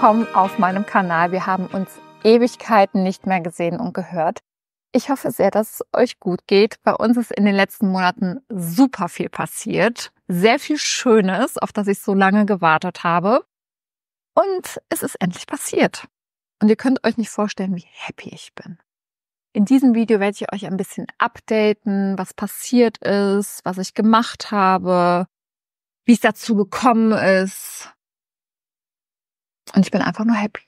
willkommen auf meinem Kanal. Wir haben uns Ewigkeiten nicht mehr gesehen und gehört. Ich hoffe sehr, dass es euch gut geht. Bei uns ist in den letzten Monaten super viel passiert. Sehr viel Schönes, auf das ich so lange gewartet habe. Und es ist endlich passiert. Und ihr könnt euch nicht vorstellen, wie happy ich bin. In diesem Video werde ich euch ein bisschen updaten, was passiert ist, was ich gemacht habe, wie es dazu gekommen ist, und ich bin einfach nur happy.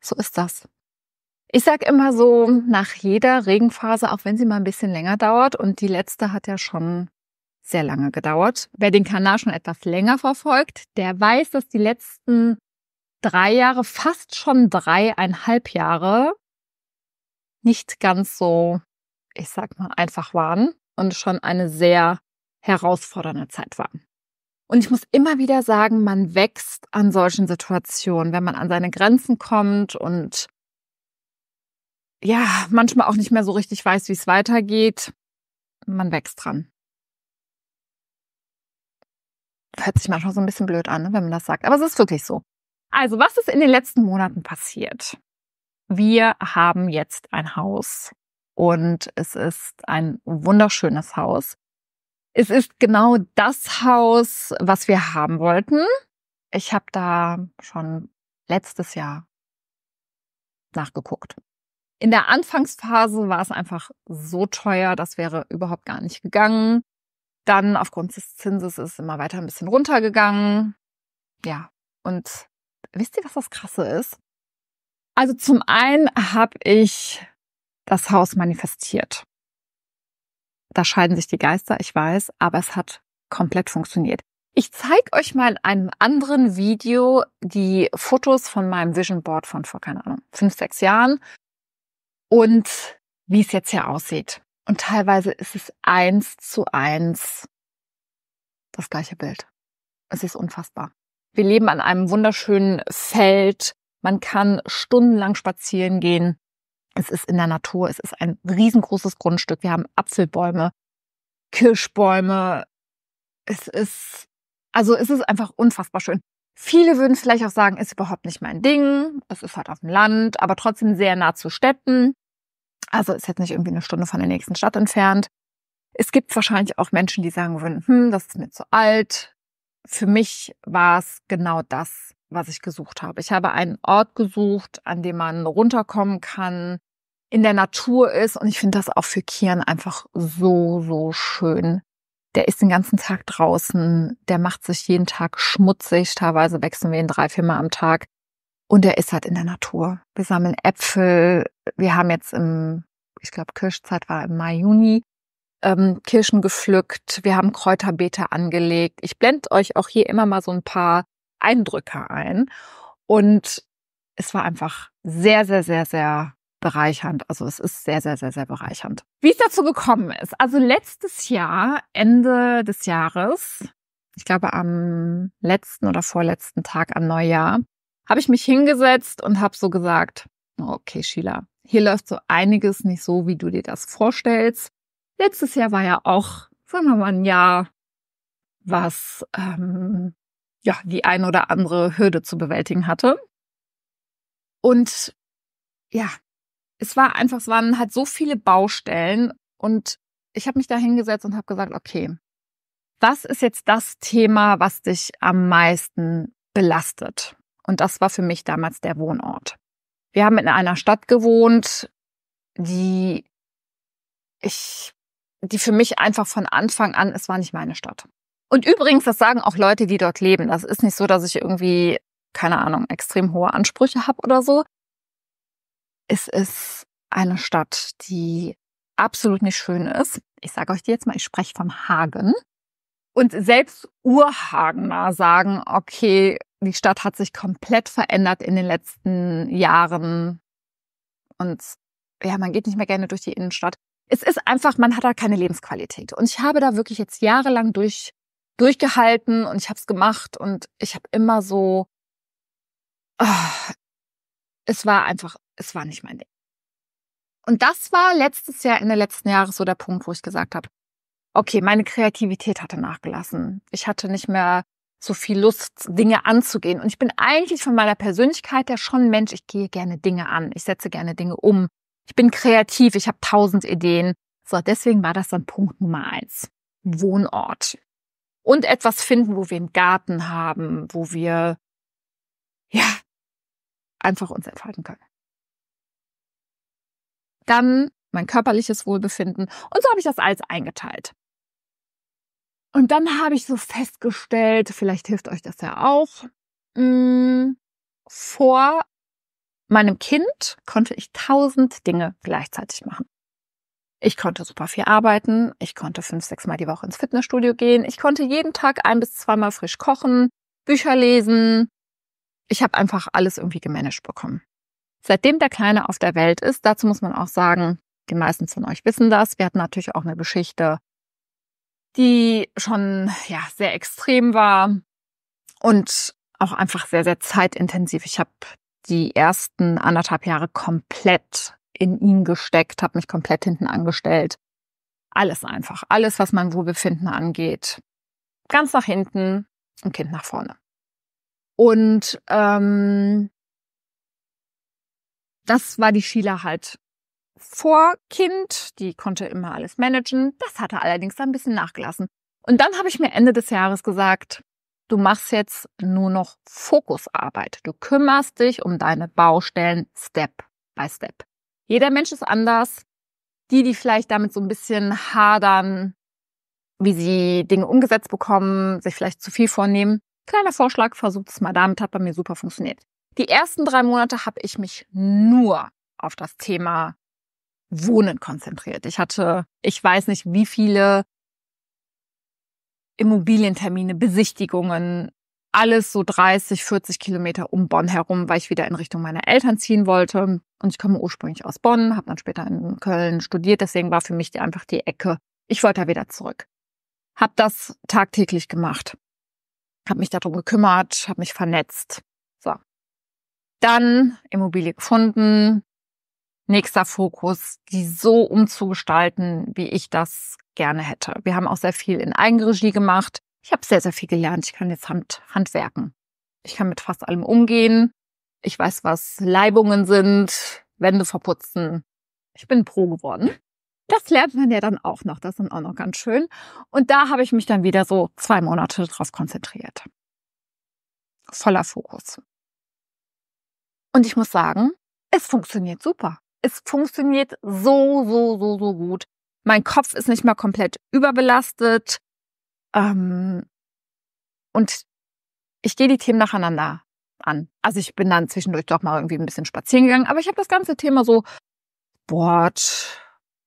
So ist das. Ich sage immer so, nach jeder Regenphase, auch wenn sie mal ein bisschen länger dauert, und die letzte hat ja schon sehr lange gedauert. Wer den Kanal schon etwas länger verfolgt, der weiß, dass die letzten drei Jahre, fast schon dreieinhalb Jahre, nicht ganz so, ich sag mal, einfach waren und schon eine sehr herausfordernde Zeit waren. Und ich muss immer wieder sagen, man wächst an solchen Situationen, wenn man an seine Grenzen kommt und ja, manchmal auch nicht mehr so richtig weiß, wie es weitergeht. Man wächst dran. Hört sich manchmal so ein bisschen blöd an, ne, wenn man das sagt, aber es ist wirklich so. Also, was ist in den letzten Monaten passiert? Wir haben jetzt ein Haus und es ist ein wunderschönes Haus. Es ist genau das Haus, was wir haben wollten. Ich habe da schon letztes Jahr nachgeguckt. In der Anfangsphase war es einfach so teuer, das wäre überhaupt gar nicht gegangen. Dann aufgrund des Zinses ist es immer weiter ein bisschen runtergegangen. Ja, und wisst ihr, was das Krasse ist? Also zum einen habe ich das Haus manifestiert. Da scheiden sich die Geister, ich weiß, aber es hat komplett funktioniert. Ich zeige euch mal in einem anderen Video die Fotos von meinem Vision Board von vor, keine Ahnung, fünf, sechs Jahren und wie es jetzt hier aussieht. Und teilweise ist es eins zu eins das gleiche Bild. Es ist unfassbar. Wir leben an einem wunderschönen Feld. Man kann stundenlang spazieren gehen. Es ist in der Natur, es ist ein riesengroßes Grundstück. Wir haben Apfelbäume, Kirschbäume. Es ist, also es ist einfach unfassbar schön. Viele würden vielleicht auch sagen, ist überhaupt nicht mein Ding. Es ist halt auf dem Land, aber trotzdem sehr nah zu Städten. Also ist jetzt nicht irgendwie eine Stunde von der nächsten Stadt entfernt. Es gibt wahrscheinlich auch Menschen, die sagen würden, hm, das ist mir zu alt. Für mich war es genau das was ich gesucht habe. Ich habe einen Ort gesucht, an dem man runterkommen kann, in der Natur ist. Und ich finde das auch für Kian einfach so, so schön. Der ist den ganzen Tag draußen, der macht sich jeden Tag schmutzig. Teilweise wechseln wir ihn drei, viermal am Tag. Und er ist halt in der Natur. Wir sammeln Äpfel. Wir haben jetzt im, ich glaube, Kirschzeit war im Mai, Juni, ähm, Kirschen gepflückt. Wir haben Kräuterbeete angelegt. Ich blende euch auch hier immer mal so ein paar Eindrücke ein. Und es war einfach sehr, sehr, sehr, sehr bereichernd. Also es ist sehr, sehr, sehr, sehr bereichernd. Wie es dazu gekommen ist. Also letztes Jahr, Ende des Jahres, ich glaube am letzten oder vorletzten Tag am Neujahr, habe ich mich hingesetzt und habe so gesagt, okay Sheila, hier läuft so einiges nicht so, wie du dir das vorstellst. Letztes Jahr war ja auch, sagen wir mal, ein Jahr, was ähm, ja, die ein oder andere Hürde zu bewältigen hatte. Und ja, es war einfach, es waren halt so viele Baustellen und ich habe mich da hingesetzt und habe gesagt, okay, was ist jetzt das Thema, was dich am meisten belastet? Und das war für mich damals der Wohnort. Wir haben in einer Stadt gewohnt, die ich, die für mich einfach von Anfang an, es war nicht meine Stadt. Und übrigens, das sagen auch Leute, die dort leben. Das ist nicht so, dass ich irgendwie, keine Ahnung, extrem hohe Ansprüche habe oder so. Es ist eine Stadt, die absolut nicht schön ist. Ich sage euch die jetzt mal, ich spreche vom Hagen. Und selbst Urhagener sagen, okay, die Stadt hat sich komplett verändert in den letzten Jahren. Und ja, man geht nicht mehr gerne durch die Innenstadt. Es ist einfach, man hat da keine Lebensqualität. Und ich habe da wirklich jetzt jahrelang durch durchgehalten und ich habe es gemacht und ich habe immer so, oh, es war einfach, es war nicht mein Ding. Und das war letztes Jahr, in der letzten Jahre so der Punkt, wo ich gesagt habe, okay, meine Kreativität hatte nachgelassen. Ich hatte nicht mehr so viel Lust, Dinge anzugehen. Und ich bin eigentlich von meiner Persönlichkeit her schon Mensch, ich gehe gerne Dinge an, ich setze gerne Dinge um. Ich bin kreativ, ich habe tausend Ideen. So, deswegen war das dann Punkt Nummer eins. Wohnort und etwas finden, wo wir einen Garten haben, wo wir, ja, einfach uns entfalten können. Dann mein körperliches Wohlbefinden. Und so habe ich das alles eingeteilt. Und dann habe ich so festgestellt, vielleicht hilft euch das ja auch, mh, hm, vor meinem Kind konnte ich tausend Dinge gleichzeitig machen. Ich konnte super viel arbeiten, ich konnte fünf, sechs Mal die Woche ins Fitnessstudio gehen, ich konnte jeden Tag ein bis zweimal frisch kochen, Bücher lesen. Ich habe einfach alles irgendwie gemanagt bekommen. Seitdem der Kleine auf der Welt ist, dazu muss man auch sagen, die meisten von euch wissen das, wir hatten natürlich auch eine Geschichte, die schon ja sehr extrem war und auch einfach sehr, sehr zeitintensiv. Ich habe die ersten anderthalb Jahre komplett in ihn gesteckt, habe mich komplett hinten angestellt. Alles einfach, alles, was mein Wohlbefinden angeht. Ganz nach hinten, ein Kind nach vorne. Und ähm, das war die Sheila halt vor Kind. Die konnte immer alles managen. Das hatte allerdings ein bisschen nachgelassen. Und dann habe ich mir Ende des Jahres gesagt, du machst jetzt nur noch Fokusarbeit. Du kümmerst dich um deine Baustellen Step by Step. Jeder Mensch ist anders. Die, die vielleicht damit so ein bisschen hadern, wie sie Dinge umgesetzt bekommen, sich vielleicht zu viel vornehmen. Kleiner Vorschlag, versucht es mal damit, hat bei mir super funktioniert. Die ersten drei Monate habe ich mich nur auf das Thema Wohnen konzentriert. Ich hatte, ich weiß nicht, wie viele Immobilientermine, Besichtigungen, alles so 30, 40 Kilometer um Bonn herum, weil ich wieder in Richtung meiner Eltern ziehen wollte. Und ich komme ursprünglich aus Bonn, habe dann später in Köln studiert, deswegen war für mich die, einfach die Ecke. Ich wollte da wieder zurück. Hab das tagtäglich gemacht. Hab mich darum gekümmert, hab mich vernetzt. So. Dann Immobilie gefunden. Nächster Fokus, die so umzugestalten, wie ich das gerne hätte. Wir haben auch sehr viel in Eigenregie gemacht ich habe sehr, sehr viel gelernt. Ich kann jetzt Hand, handwerken. Ich kann mit fast allem umgehen. Ich weiß, was Leibungen sind, Wände verputzen. Ich bin Pro geworden. Das lernt man ja dann auch noch. Das ist dann auch noch ganz schön. Und da habe ich mich dann wieder so zwei Monate drauf konzentriert. Voller Fokus. Und ich muss sagen, es funktioniert super. Es funktioniert so, so, so, so gut. Mein Kopf ist nicht mal komplett überbelastet. Ähm, und ich gehe die Themen nacheinander an. Also ich bin dann zwischendurch doch mal irgendwie ein bisschen spazieren gegangen, aber ich habe das ganze Thema so Sport,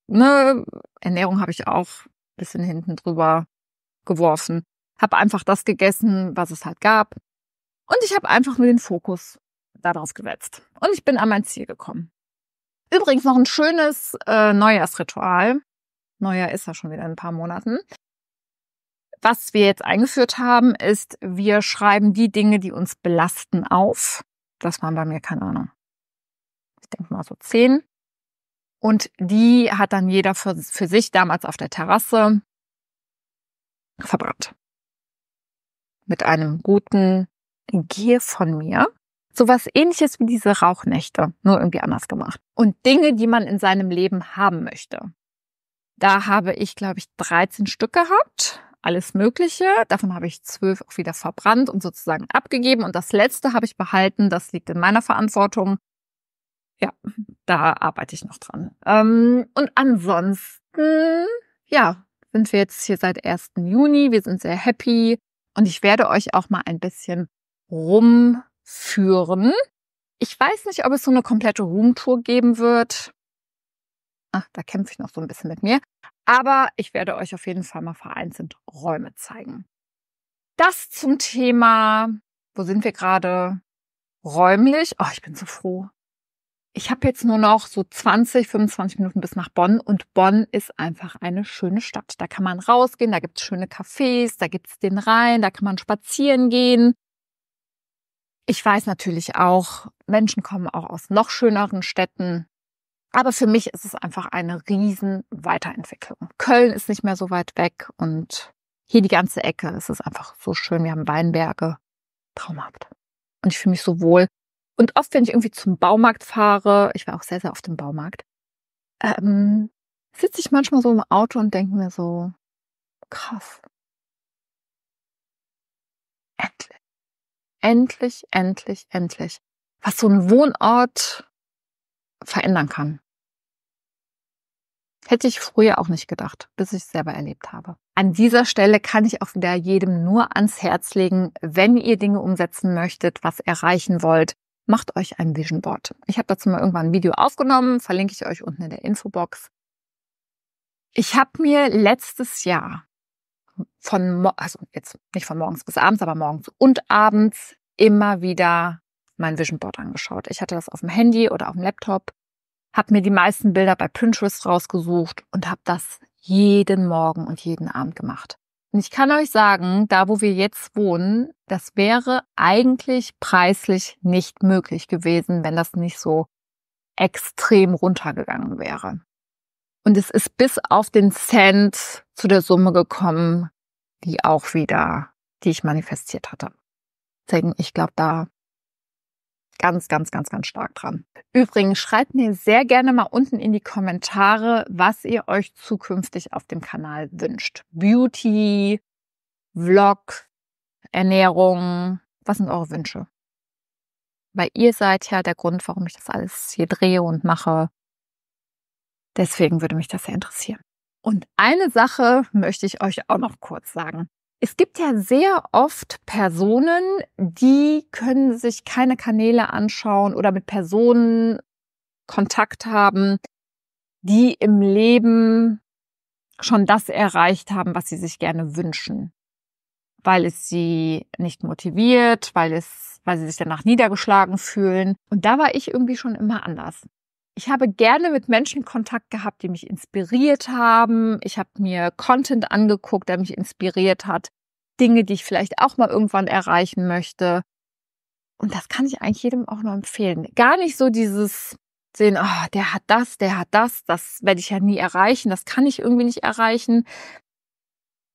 ne, Ernährung habe ich auch ein bisschen hinten drüber geworfen. Habe einfach das gegessen, was es halt gab. Und ich habe einfach nur den Fokus darauf gesetzt. Und ich bin an mein Ziel gekommen. Übrigens noch ein schönes äh, Neujahrsritual. Neujahr ist ja schon wieder in ein paar Monaten. Was wir jetzt eingeführt haben, ist, wir schreiben die Dinge, die uns belasten, auf. Das waren bei mir, keine Ahnung, ich denke mal so zehn. Und die hat dann jeder für, für sich damals auf der Terrasse verbrannt. Mit einem guten Gier von mir. Sowas ähnliches wie diese Rauchnächte, nur irgendwie anders gemacht. Und Dinge, die man in seinem Leben haben möchte. Da habe ich, glaube ich, 13 Stück gehabt alles Mögliche. Davon habe ich zwölf auch wieder verbrannt und sozusagen abgegeben. Und das letzte habe ich behalten. Das liegt in meiner Verantwortung. Ja, da arbeite ich noch dran. Ähm, und ansonsten, ja, sind wir jetzt hier seit 1. Juni. Wir sind sehr happy. Und ich werde euch auch mal ein bisschen rumführen. Ich weiß nicht, ob es so eine komplette Roomtour geben wird. Ach, da kämpfe ich noch so ein bisschen mit mir aber ich werde euch auf jeden Fall mal vereinzelt Räume zeigen. Das zum Thema, wo sind wir gerade räumlich? Oh, ich bin so froh. Ich habe jetzt nur noch so 20, 25 Minuten bis nach Bonn und Bonn ist einfach eine schöne Stadt. Da kann man rausgehen, da gibt's schöne Cafés, da gibt's den Rhein, da kann man spazieren gehen. Ich weiß natürlich auch, Menschen kommen auch aus noch schöneren Städten aber für mich ist es einfach eine riesen Weiterentwicklung. Köln ist nicht mehr so weit weg und hier die ganze Ecke. Es ist einfach so schön. Wir haben Weinberge. Traumhaft. Und ich fühle mich so wohl. Und oft, wenn ich irgendwie zum Baumarkt fahre, ich war auch sehr, sehr oft im Baumarkt, ähm, sitze ich manchmal so im Auto und denke mir so, krass. Endlich. Endlich, endlich, endlich. Was so ein Wohnort verändern kann. Hätte ich früher auch nicht gedacht, bis ich es selber erlebt habe. An dieser Stelle kann ich auch wieder jedem nur ans Herz legen, wenn ihr Dinge umsetzen möchtet, was erreichen wollt, macht euch ein Vision Board. Ich habe dazu mal irgendwann ein Video aufgenommen, verlinke ich euch unten in der Infobox. Ich habe mir letztes Jahr von, also jetzt nicht von morgens bis abends, aber morgens und abends immer wieder mein Vision Board angeschaut. Ich hatte das auf dem Handy oder auf dem Laptop habe mir die meisten Bilder bei Pinterest rausgesucht und habe das jeden Morgen und jeden Abend gemacht. Und ich kann euch sagen, da wo wir jetzt wohnen, das wäre eigentlich preislich nicht möglich gewesen, wenn das nicht so extrem runtergegangen wäre. Und es ist bis auf den Cent zu der Summe gekommen, die auch wieder, die ich manifestiert hatte. Deswegen, ich glaube, da ganz, ganz, ganz, ganz stark dran. Übrigens, schreibt mir sehr gerne mal unten in die Kommentare, was ihr euch zukünftig auf dem Kanal wünscht. Beauty, Vlog, Ernährung, was sind eure Wünsche? Weil ihr seid ja der Grund, warum ich das alles hier drehe und mache. Deswegen würde mich das sehr interessieren. Und eine Sache möchte ich euch auch noch kurz sagen. Es gibt ja sehr oft Personen, die können sich keine Kanäle anschauen oder mit Personen Kontakt haben, die im Leben schon das erreicht haben, was sie sich gerne wünschen. Weil es sie nicht motiviert, weil es, weil sie sich danach niedergeschlagen fühlen. Und da war ich irgendwie schon immer anders. Ich habe gerne mit Menschen Kontakt gehabt, die mich inspiriert haben. Ich habe mir Content angeguckt, der mich inspiriert hat. Dinge, die ich vielleicht auch mal irgendwann erreichen möchte. Und das kann ich eigentlich jedem auch nur empfehlen. Gar nicht so dieses sehen, oh, der hat das, der hat das, das werde ich ja nie erreichen, das kann ich irgendwie nicht erreichen.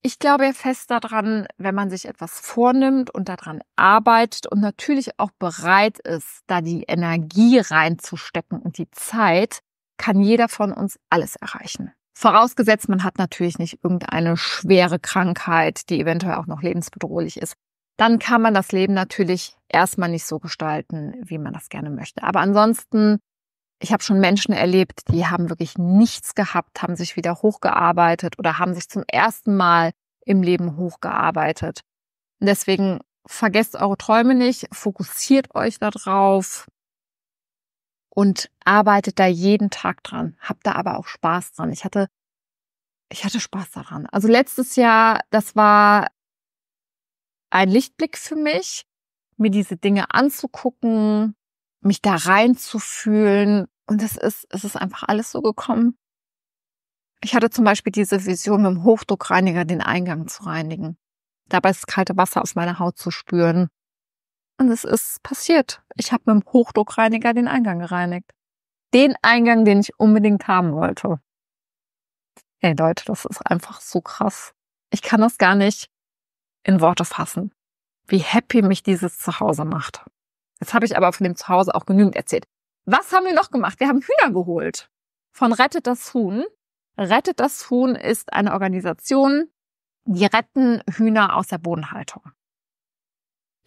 Ich glaube fest daran, wenn man sich etwas vornimmt und daran arbeitet und natürlich auch bereit ist, da die Energie reinzustecken und die Zeit, kann jeder von uns alles erreichen. Vorausgesetzt, man hat natürlich nicht irgendeine schwere Krankheit, die eventuell auch noch lebensbedrohlich ist. Dann kann man das Leben natürlich erstmal nicht so gestalten, wie man das gerne möchte. Aber ansonsten ich habe schon Menschen erlebt, die haben wirklich nichts gehabt, haben sich wieder hochgearbeitet oder haben sich zum ersten Mal im Leben hochgearbeitet. Und deswegen vergesst eure Träume nicht, fokussiert euch darauf und arbeitet da jeden Tag dran. Habt da aber auch Spaß dran. Ich hatte, ich hatte Spaß daran. Also letztes Jahr, das war ein Lichtblick für mich, mir diese Dinge anzugucken, mich da reinzufühlen. Und es ist, es ist einfach alles so gekommen. Ich hatte zum Beispiel diese Vision, mit dem Hochdruckreiniger den Eingang zu reinigen. Dabei ist das kalte Wasser aus meiner Haut zu spüren. Und es ist passiert. Ich habe mit dem Hochdruckreiniger den Eingang gereinigt. Den Eingang, den ich unbedingt haben wollte. Hey Leute, das ist einfach so krass. Ich kann das gar nicht in Worte fassen, wie happy mich dieses Zuhause macht. Das habe ich aber von dem Zuhause auch genügend erzählt. Was haben wir noch gemacht? Wir haben Hühner geholt. Von Rettet das Huhn. Rettet das Huhn ist eine Organisation, die retten Hühner aus der Bodenhaltung.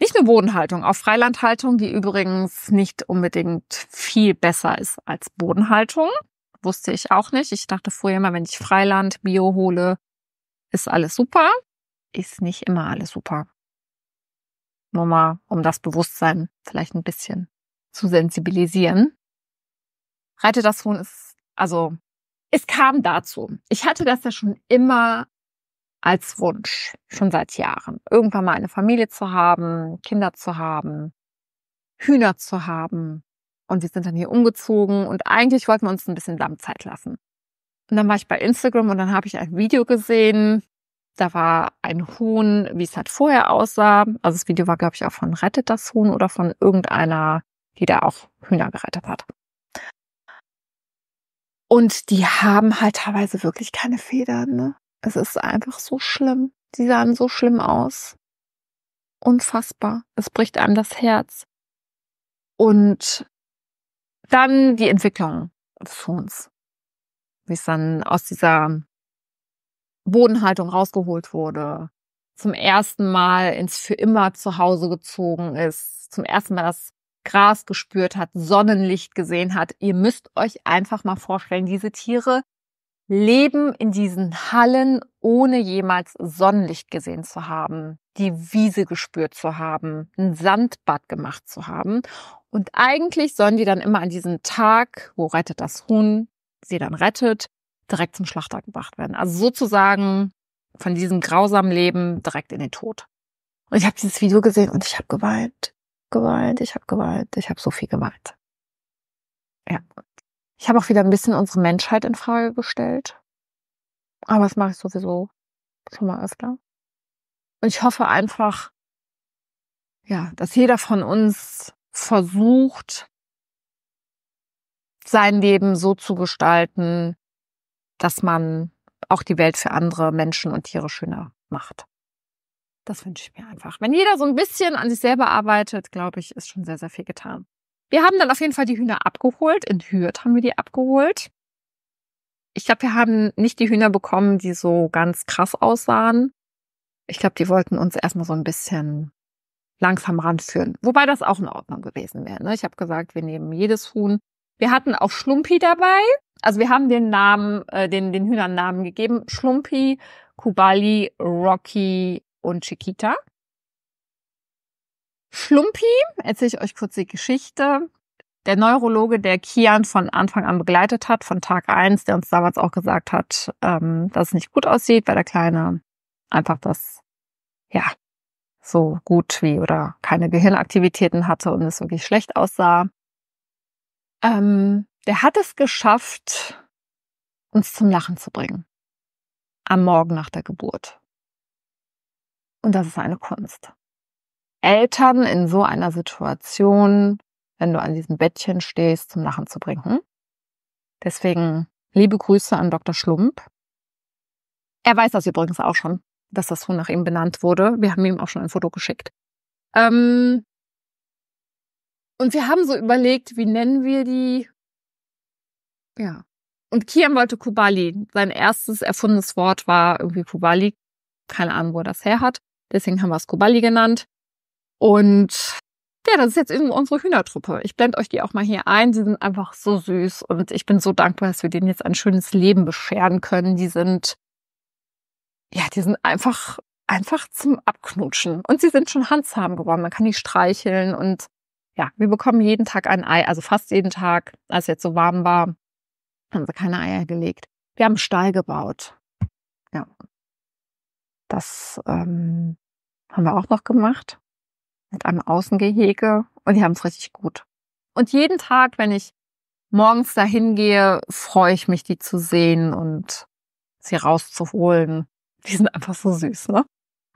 Nicht nur Bodenhaltung, auch Freilandhaltung, die übrigens nicht unbedingt viel besser ist als Bodenhaltung. Wusste ich auch nicht. Ich dachte vorher immer, wenn ich Freiland, Bio hole, ist alles super. Ist nicht immer alles super. Nur mal, um das Bewusstsein vielleicht ein bisschen zu sensibilisieren. Reite das Huhn ist, also, es kam dazu. Ich hatte das ja schon immer als Wunsch, schon seit Jahren. Irgendwann mal eine Familie zu haben, Kinder zu haben, Hühner zu haben. Und wir sind dann hier umgezogen und eigentlich wollten wir uns ein bisschen Dammzeit lassen. Und dann war ich bei Instagram und dann habe ich ein Video gesehen da war ein Huhn, wie es halt vorher aussah. Also das Video war, glaube ich, auch von Rettet das Huhn oder von irgendeiner, die da auch Hühner gerettet hat. Und die haben halt teilweise wirklich keine Federn. Ne? Es ist einfach so schlimm. Die sahen so schlimm aus. Unfassbar. Es bricht einem das Herz. Und dann die Entwicklung des Huhns. Wie es dann aus dieser Bodenhaltung rausgeholt wurde, zum ersten Mal ins für immer zu Hause gezogen ist, zum ersten Mal das Gras gespürt hat, Sonnenlicht gesehen hat. Ihr müsst euch einfach mal vorstellen, diese Tiere leben in diesen Hallen, ohne jemals Sonnenlicht gesehen zu haben, die Wiese gespürt zu haben, ein Sandbad gemacht zu haben. Und eigentlich sollen die dann immer an diesem Tag, wo rettet das Huhn, sie dann rettet, direkt zum Schlachter gebracht werden. Also sozusagen von diesem grausamen Leben direkt in den Tod. Und ich habe dieses Video gesehen und ich habe geweint, geweint, ich habe geweint, ich habe so viel geweint. Ja. Ich habe auch wieder ein bisschen unsere Menschheit in Frage gestellt. Aber das mache ich sowieso schon mal öfter. Und ich hoffe einfach, ja, dass jeder von uns versucht, sein Leben so zu gestalten, dass man auch die Welt für andere Menschen und Tiere schöner macht. Das wünsche ich mir einfach. Wenn jeder so ein bisschen an sich selber arbeitet, glaube ich, ist schon sehr, sehr viel getan. Wir haben dann auf jeden Fall die Hühner abgeholt. In Hürth haben wir die abgeholt. Ich glaube, wir haben nicht die Hühner bekommen, die so ganz krass aussahen. Ich glaube, die wollten uns erstmal so ein bisschen langsam ranführen. Wobei das auch in Ordnung gewesen wäre. Ne? Ich habe gesagt, wir nehmen jedes Huhn. Wir hatten auch Schlumpi dabei. Also wir haben den Namen, äh, den, den Hühnern Namen gegeben. Schlumpi, Kubali, Rocky und Chiquita. Schlumpi, erzähle ich euch kurz die Geschichte. Der Neurologe, der Kian von Anfang an begleitet hat, von Tag eins, der uns damals auch gesagt hat, ähm, dass es nicht gut aussieht, weil der Kleine einfach das, ja, so gut wie oder keine Gehirnaktivitäten hatte und es wirklich schlecht aussah. Ähm, der hat es geschafft, uns zum Lachen zu bringen. Am Morgen nach der Geburt. Und das ist eine Kunst. Eltern in so einer Situation, wenn du an diesem Bettchen stehst, zum Lachen zu bringen. Deswegen liebe Grüße an Dr. Schlump. Er weiß das übrigens auch schon, dass das Huhn nach ihm benannt wurde. Wir haben ihm auch schon ein Foto geschickt. Ähm und wir haben so überlegt, wie nennen wir die ja. Und Kian wollte Kubali. Sein erstes erfundenes Wort war irgendwie Kubali. Keine Ahnung, wo er das her hat. Deswegen haben wir es Kubali genannt. Und ja, das ist jetzt eben unsere Hühnertruppe. Ich blende euch die auch mal hier ein. Sie sind einfach so süß und ich bin so dankbar, dass wir denen jetzt ein schönes Leben bescheren können. Die sind, ja, die sind einfach, einfach zum Abknutschen. Und sie sind schon handzahm geworden. Man kann die streicheln und ja, wir bekommen jeden Tag ein Ei, also fast jeden Tag, als es jetzt so warm war haben sie keine Eier gelegt. Wir haben einen Stall gebaut. Ja. Das ähm, haben wir auch noch gemacht. Mit einem Außengehege. Und die haben es richtig gut. Und jeden Tag, wenn ich morgens dahin gehe, freue ich mich, die zu sehen und sie rauszuholen. Die sind einfach so süß, ne?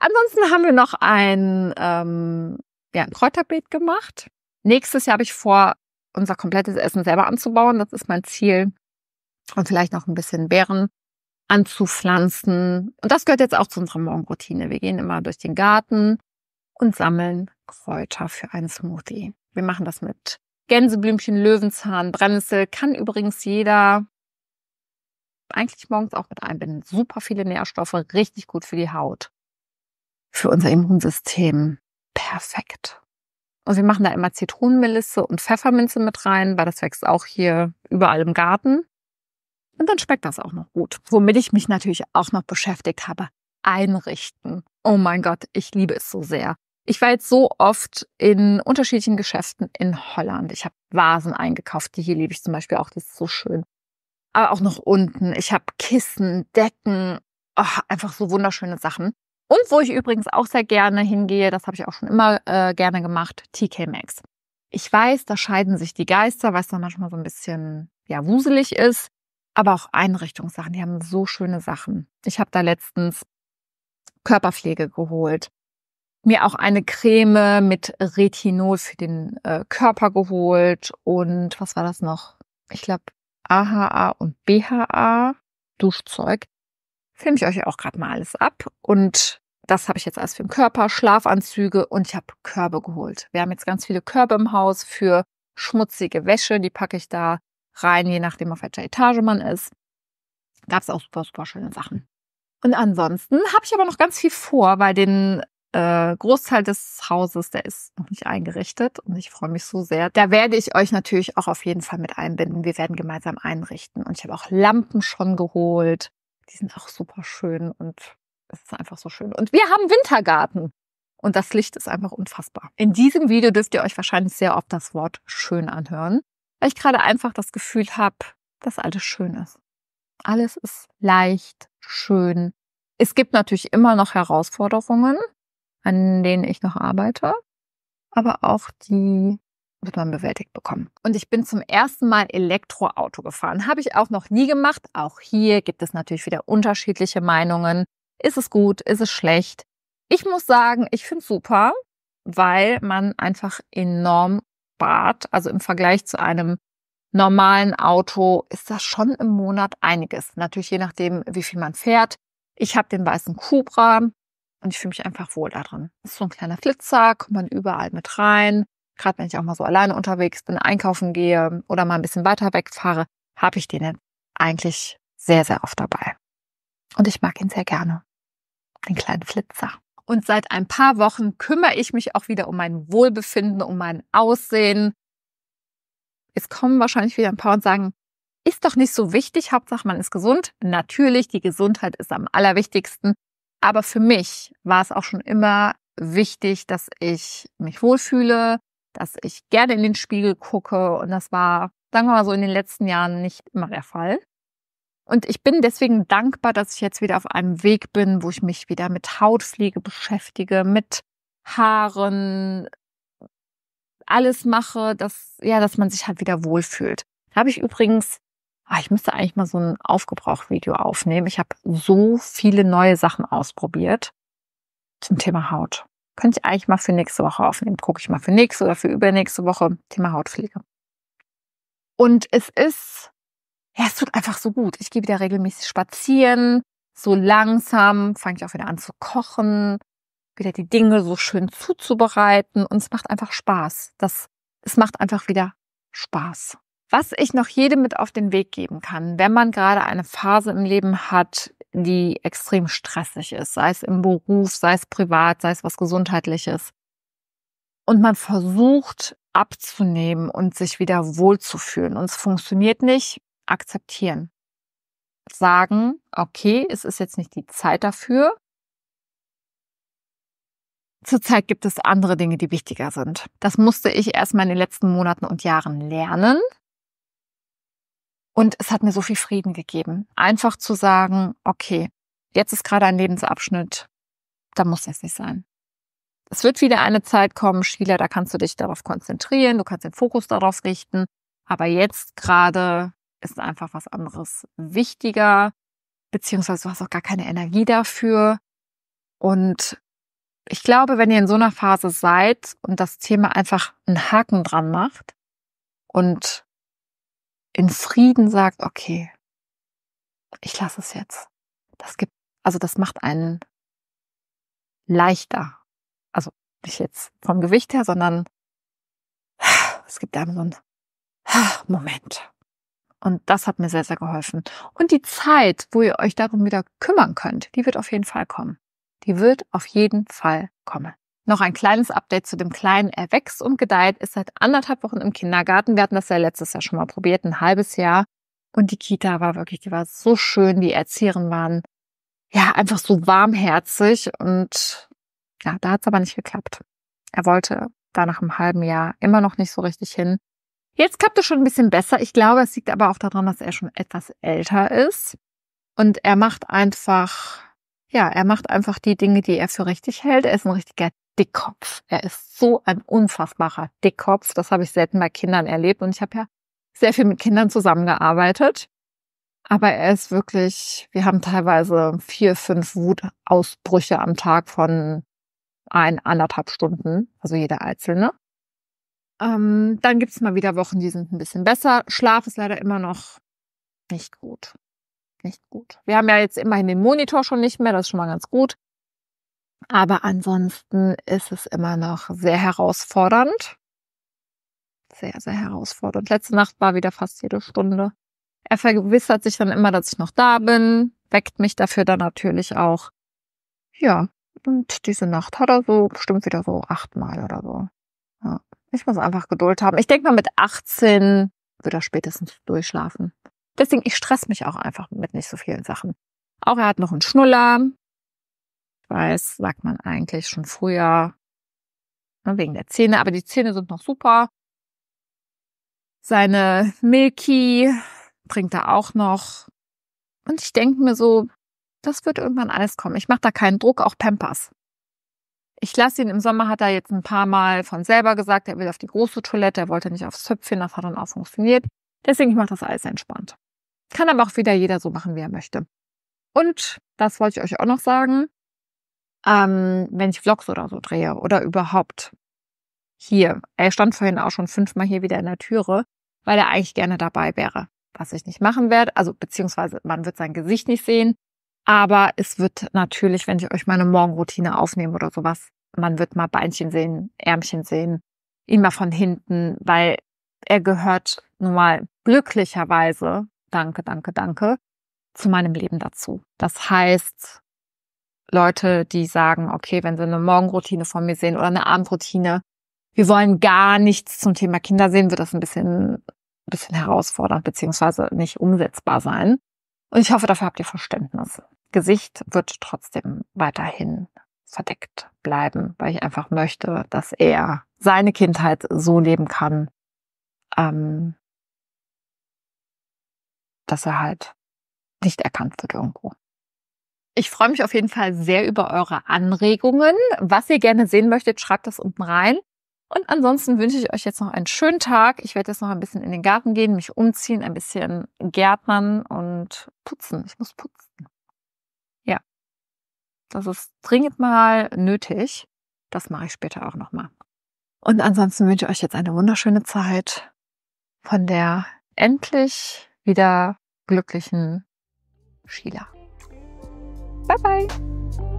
Ansonsten haben wir noch ein, ähm, ja, ein Kräuterbeet gemacht. Nächstes Jahr habe ich vor, unser komplettes Essen selber anzubauen. Das ist mein Ziel und vielleicht noch ein bisschen Beeren anzupflanzen. Und das gehört jetzt auch zu unserer Morgenroutine. Wir gehen immer durch den Garten und sammeln Kräuter für einen Smoothie. Wir machen das mit Gänseblümchen, Löwenzahn, Brennnessel. Kann übrigens jeder eigentlich morgens auch mit einbinden. Super viele Nährstoffe, richtig gut für die Haut, für unser Immunsystem. Perfekt. Und wir machen da immer Zitronenmelisse und Pfefferminze mit rein, weil das wächst auch hier überall im Garten. Und dann schmeckt das auch noch gut. Womit ich mich natürlich auch noch beschäftigt habe. Einrichten. Oh mein Gott, ich liebe es so sehr. Ich war jetzt so oft in unterschiedlichen Geschäften in Holland. Ich habe Vasen eingekauft, die hier liebe ich zum Beispiel auch, die ist so schön. Aber auch noch unten. Ich habe Kissen, Decken, oh, einfach so wunderschöne Sachen. Und wo ich übrigens auch sehr gerne hingehe, das habe ich auch schon immer äh, gerne gemacht, TK Maxx. Ich weiß, da scheiden sich die Geister, weil es dann manchmal so ein bisschen ja wuselig ist aber auch Einrichtungssachen. Die haben so schöne Sachen. Ich habe da letztens Körperpflege geholt, mir auch eine Creme mit Retinol für den äh, Körper geholt und was war das noch? Ich glaube AHA und BHA Duschzeug. Filme ich euch auch gerade mal alles ab und das habe ich jetzt alles für den Körper, Schlafanzüge und ich habe Körbe geholt. Wir haben jetzt ganz viele Körbe im Haus für schmutzige Wäsche, die packe ich da rein, je nachdem, auf welcher Etage man ist. Gab es auch super, super schöne Sachen. Und ansonsten habe ich aber noch ganz viel vor, weil den äh, Großteil des Hauses, der ist noch nicht eingerichtet und ich freue mich so sehr. Da werde ich euch natürlich auch auf jeden Fall mit einbinden. Wir werden gemeinsam einrichten und ich habe auch Lampen schon geholt. Die sind auch super schön und es ist einfach so schön. Und wir haben Wintergarten und das Licht ist einfach unfassbar. In diesem Video dürft ihr euch wahrscheinlich sehr oft das Wort schön anhören weil ich gerade einfach das Gefühl habe, dass alles schön ist. Alles ist leicht, schön. Es gibt natürlich immer noch Herausforderungen, an denen ich noch arbeite, aber auch die wird man bewältigt bekommen. Und ich bin zum ersten Mal Elektroauto gefahren. Habe ich auch noch nie gemacht. Auch hier gibt es natürlich wieder unterschiedliche Meinungen. Ist es gut? Ist es schlecht? Ich muss sagen, ich finde es super, weil man einfach enorm spart, also im Vergleich zu einem normalen Auto, ist das schon im Monat einiges. Natürlich je nachdem, wie viel man fährt. Ich habe den weißen Cobra und ich fühle mich einfach wohl da drin. Ist so ein kleiner Flitzer, kommt man überall mit rein. Gerade wenn ich auch mal so alleine unterwegs bin, einkaufen gehe oder mal ein bisschen weiter wegfahre, habe ich den eigentlich sehr, sehr oft dabei. Und ich mag ihn sehr gerne. Den kleinen Flitzer. Und seit ein paar Wochen kümmere ich mich auch wieder um mein Wohlbefinden, um mein Aussehen. Jetzt kommen wahrscheinlich wieder ein paar und sagen, ist doch nicht so wichtig, Hauptsache man ist gesund. Natürlich, die Gesundheit ist am allerwichtigsten. Aber für mich war es auch schon immer wichtig, dass ich mich wohlfühle, dass ich gerne in den Spiegel gucke. Und das war, sagen wir mal so, in den letzten Jahren nicht immer der Fall. Und ich bin deswegen dankbar, dass ich jetzt wieder auf einem Weg bin, wo ich mich wieder mit Hautpflege beschäftige, mit Haaren, alles mache, dass, ja, dass man sich halt wieder wohlfühlt. Da habe ich übrigens, ach, ich müsste eigentlich mal so ein Aufgebraucht-Video aufnehmen. Ich habe so viele neue Sachen ausprobiert zum Thema Haut. Könnte ich eigentlich mal für nächste Woche aufnehmen. Gucke ich mal für nächste oder für übernächste Woche. Thema Hautpflege. Und es ist ja, es tut einfach so gut. Ich gehe wieder regelmäßig spazieren. So langsam fange ich auch wieder an zu kochen, wieder die Dinge so schön zuzubereiten. Und es macht einfach Spaß. Das, es macht einfach wieder Spaß. Was ich noch jedem mit auf den Weg geben kann, wenn man gerade eine Phase im Leben hat, die extrem stressig ist, sei es im Beruf, sei es privat, sei es was Gesundheitliches, und man versucht abzunehmen und sich wieder wohlzufühlen und es funktioniert nicht, akzeptieren. Sagen, okay, es ist jetzt nicht die Zeit dafür. Zurzeit gibt es andere Dinge, die wichtiger sind. Das musste ich erstmal in den letzten Monaten und Jahren lernen. Und es hat mir so viel Frieden gegeben. Einfach zu sagen, okay, jetzt ist gerade ein Lebensabschnitt, da muss es nicht sein. Es wird wieder eine Zeit kommen, Schüler, da kannst du dich darauf konzentrieren, du kannst den Fokus darauf richten. Aber jetzt gerade ist einfach was anderes wichtiger, beziehungsweise du hast auch gar keine Energie dafür. Und ich glaube, wenn ihr in so einer Phase seid und das Thema einfach einen Haken dran macht und in Frieden sagt, okay, ich lasse es jetzt. Das gibt, also das macht einen leichter. Also nicht jetzt vom Gewicht her, sondern es gibt einem so einen Moment. Und das hat mir sehr, sehr geholfen. Und die Zeit, wo ihr euch darum wieder kümmern könnt, die wird auf jeden Fall kommen. Die wird auf jeden Fall kommen. Noch ein kleines Update zu dem Kleinen. Er wächst und gedeiht, ist seit anderthalb Wochen im Kindergarten. Wir hatten das ja letztes Jahr schon mal probiert, ein halbes Jahr. Und die Kita war wirklich, die war so schön. Die Erzieherinnen waren ja einfach so warmherzig. Und ja, da hat es aber nicht geklappt. Er wollte da nach einem halben Jahr immer noch nicht so richtig hin. Jetzt klappt es schon ein bisschen besser. Ich glaube, es liegt aber auch daran, dass er schon etwas älter ist. Und er macht einfach, ja, er macht einfach die Dinge, die er für richtig hält. Er ist ein richtiger Dickkopf. Er ist so ein unfassbarer Dickkopf. Das habe ich selten bei Kindern erlebt. Und ich habe ja sehr viel mit Kindern zusammengearbeitet. Aber er ist wirklich, wir haben teilweise vier, fünf Wutausbrüche am Tag von ein, anderthalb Stunden, also jeder einzelne. Ähm, dann gibt es mal wieder Wochen, die sind ein bisschen besser. Schlaf ist leider immer noch nicht gut. Nicht gut. Wir haben ja jetzt immerhin den Monitor schon nicht mehr, das ist schon mal ganz gut. Aber ansonsten ist es immer noch sehr herausfordernd. Sehr, sehr herausfordernd. Letzte Nacht war wieder fast jede Stunde. Er vergewissert sich dann immer, dass ich noch da bin, weckt mich dafür dann natürlich auch. Ja, und diese Nacht hat er so bestimmt wieder so achtmal oder so. Ja. Ich muss einfach Geduld haben. Ich denke mal, mit 18 wird er spätestens durchschlafen. Deswegen, ich stress mich auch einfach mit nicht so vielen Sachen. Auch er hat noch einen Schnuller. Ich weiß, sagt man eigentlich schon früher. Ne, wegen der Zähne. Aber die Zähne sind noch super. Seine Milky bringt er auch noch. Und ich denke mir so, das wird irgendwann alles kommen. Ich mache da keinen Druck, auch Pampers. Ich lasse ihn im Sommer, hat er jetzt ein paar Mal von selber gesagt, er will auf die große Toilette, er wollte nicht aufs Töpfchen, das hat dann auch funktioniert. Deswegen, ich mache das alles entspannt. Kann aber auch wieder jeder so machen, wie er möchte. Und, das wollte ich euch auch noch sagen, ähm, wenn ich Vlogs oder so drehe oder überhaupt hier, er stand vorhin auch schon fünfmal hier wieder in der Türe, weil er eigentlich gerne dabei wäre, was ich nicht machen werde. Also beziehungsweise man wird sein Gesicht nicht sehen. Aber es wird natürlich, wenn ich euch meine Morgenroutine aufnehme oder sowas, man wird mal Beinchen sehen, Ärmchen sehen, ihn mal von hinten, weil er gehört nun mal glücklicherweise, danke, danke, danke, zu meinem Leben dazu. Das heißt, Leute, die sagen, okay, wenn sie eine Morgenroutine von mir sehen oder eine Abendroutine, wir wollen gar nichts zum Thema Kinder sehen, wird das ein bisschen, ein bisschen herausfordernd beziehungsweise nicht umsetzbar sein. Und ich hoffe, dafür habt ihr Verständnis. Gesicht wird trotzdem weiterhin verdeckt bleiben, weil ich einfach möchte, dass er seine Kindheit so leben kann, ähm, dass er halt nicht erkannt wird irgendwo. Ich freue mich auf jeden Fall sehr über eure Anregungen. Was ihr gerne sehen möchtet, schreibt das unten rein. Und ansonsten wünsche ich euch jetzt noch einen schönen Tag. Ich werde jetzt noch ein bisschen in den Garten gehen, mich umziehen, ein bisschen gärtnern und putzen. Ich muss putzen. Das ist dringend mal nötig. Das mache ich später auch nochmal. Und ansonsten wünsche ich euch jetzt eine wunderschöne Zeit von der endlich wieder glücklichen Sheila. Bye bye!